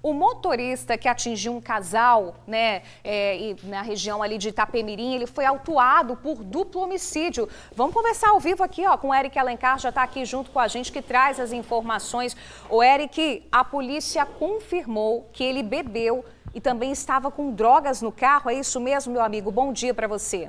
O motorista que atingiu um casal, né, é, na região ali de Itapemirim, ele foi autuado por duplo homicídio. Vamos conversar ao vivo aqui, ó, com o Eric Alencar, já está aqui junto com a gente, que traz as informações. O Eric, a polícia confirmou que ele bebeu e também estava com drogas no carro, é isso mesmo, meu amigo? Bom dia para você.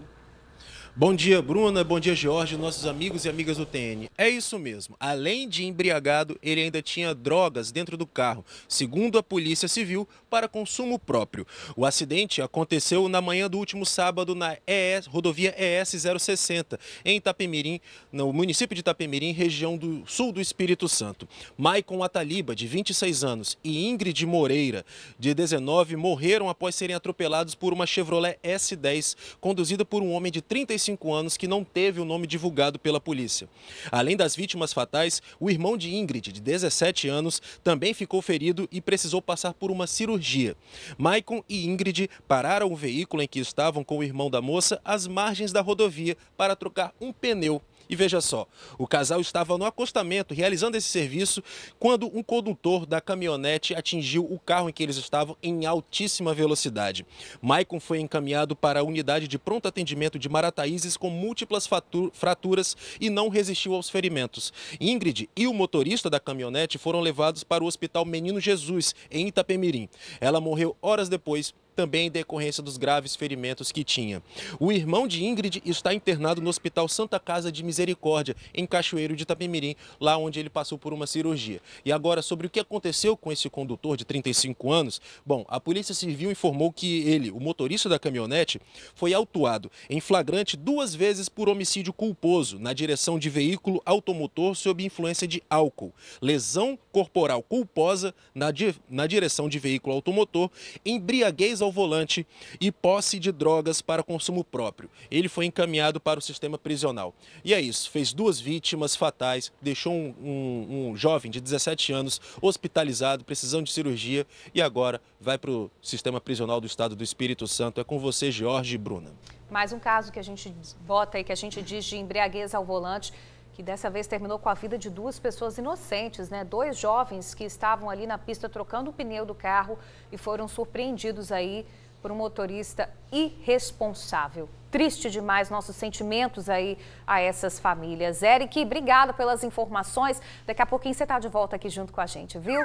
Bom dia, Bruna. Bom dia, Jorge, nossos amigos e amigas do TN. É isso mesmo. Além de embriagado, ele ainda tinha drogas dentro do carro, segundo a Polícia Civil, para consumo próprio. O acidente aconteceu na manhã do último sábado na ES, rodovia ES 060, em Itapemirim, no município de Itapemirim, região do sul do Espírito Santo. Maicon Ataliba, de 26 anos, e Ingrid Moreira, de 19, morreram após serem atropelados por uma Chevrolet S10, conduzida por um homem de 36 35 anos, que não teve o nome divulgado pela polícia. Além das vítimas fatais, o irmão de Ingrid, de 17 anos, também ficou ferido e precisou passar por uma cirurgia. Maicon e Ingrid pararam o veículo em que estavam com o irmão da moça às margens da rodovia para trocar um pneu e veja só, o casal estava no acostamento realizando esse serviço quando um condutor da caminhonete atingiu o carro em que eles estavam em altíssima velocidade. Maicon foi encaminhado para a unidade de pronto atendimento de Marataízes com múltiplas fraturas e não resistiu aos ferimentos. Ingrid e o motorista da caminhonete foram levados para o Hospital Menino Jesus, em Itapemirim. Ela morreu horas depois também em decorrência dos graves ferimentos que tinha. O irmão de Ingrid está internado no Hospital Santa Casa de Misericórdia, em Cachoeiro de Itapemirim, lá onde ele passou por uma cirurgia. E agora, sobre o que aconteceu com esse condutor de 35 anos, bom, a Polícia Civil informou que ele, o motorista da caminhonete, foi autuado em flagrante duas vezes por homicídio culposo na direção de veículo automotor sob influência de álcool, lesão corporal culposa na, di na direção de veículo automotor, embriaguez ao ao volante e posse de drogas para consumo próprio. Ele foi encaminhado para o sistema prisional. E é isso, fez duas vítimas fatais, deixou um, um, um jovem de 17 anos hospitalizado, precisando de cirurgia e agora vai para o sistema prisional do estado do Espírito Santo. É com você, Jorge e Bruna. Mais um caso que a gente bota e que a gente diz de embriaguez ao volante que dessa vez terminou com a vida de duas pessoas inocentes, né? Dois jovens que estavam ali na pista trocando o pneu do carro e foram surpreendidos aí por um motorista irresponsável. Triste demais nossos sentimentos aí a essas famílias. Eric, obrigada pelas informações. Daqui a pouquinho você está de volta aqui junto com a gente, viu?